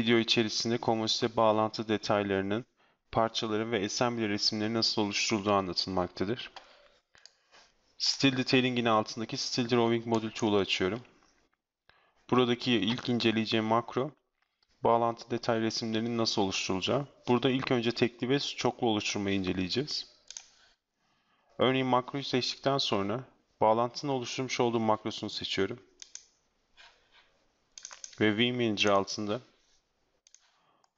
video içerisinde komosite bağlantı detaylarının, parçaların ve assembly resimleri nasıl oluşturulduğu anlatılmaktadır. Still Detailing'in altındaki Still Drawing modül tool'u açıyorum. Buradaki ilk inceleyeceğim makro, bağlantı detay resimlerinin nasıl oluşturulacağı. Burada ilk önce tekli ve çoklu oluşturmayı inceleyeceğiz. Örneğin makroyu seçtikten sonra bağlantını oluşturmuş olduğum makrosunu seçiyorum. Ve VManager altında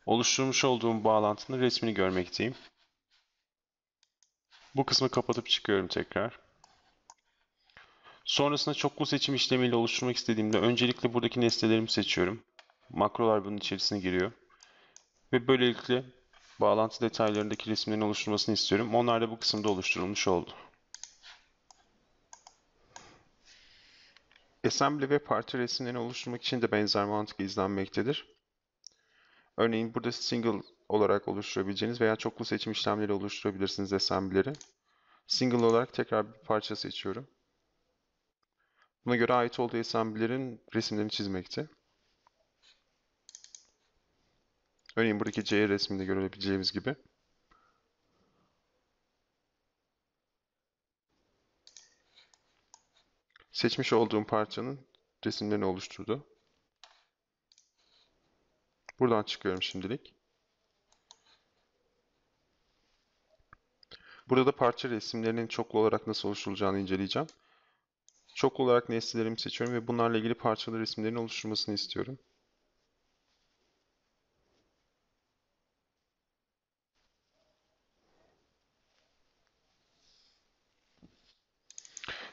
Oluşturmuş olduğum bağlantının resmini görmekteyim. Bu kısmı kapatıp çıkıyorum tekrar. Sonrasında çoklu seçim işlemiyle oluşturmak istediğimde öncelikle buradaki nesnelerimi seçiyorum. Makrolar bunun içerisine giriyor. Ve böylelikle bağlantı detaylarındaki resimlerin oluşturmasını istiyorum. Onlar da bu kısımda oluşturulmuş oldu. Assembly ve parti resimlerini oluşturmak için de benzer mantık izlenmektedir. Örneğin burada single olarak oluşturabileceğiniz veya çoklu seçim işlemleri oluşturabilirsiniz assembly'leri. Single olarak tekrar bir parça seçiyorum. Buna göre ait olduğu assembly'lerin resimlerini çizmekte. Örneğin buradaki C resminde görebileceğimiz gibi. Seçmiş olduğum parçanın resimlerini oluşturdu. Buradan çıkıyorum şimdilik. Burada da parça resimlerinin çoklu olarak nasıl oluşturulacağını inceleyeceğim. Çoklu olarak nesnelerimi seçiyorum ve bunlarla ilgili parçalı resimlerin oluşturmasını istiyorum.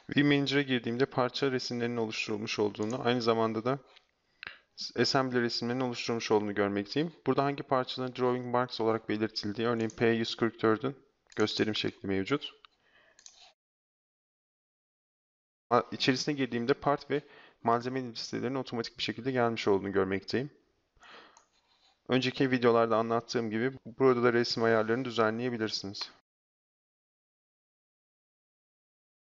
VManager'a girdiğimde parça resimlerinin oluşturulmuş olduğunu, aynı zamanda da assembly resimlerinin oluşturulmuş olduğunu görmekteyim. Burada hangi parçaların drawing marks olarak belirtildiği, örneğin P144'ün gösterim şekli mevcut. İçerisine girdiğimde part ve malzeme listelerinin otomatik bir şekilde gelmiş olduğunu görmekteyim. Önceki videolarda anlattığım gibi burada da resim ayarlarını düzenleyebilirsiniz.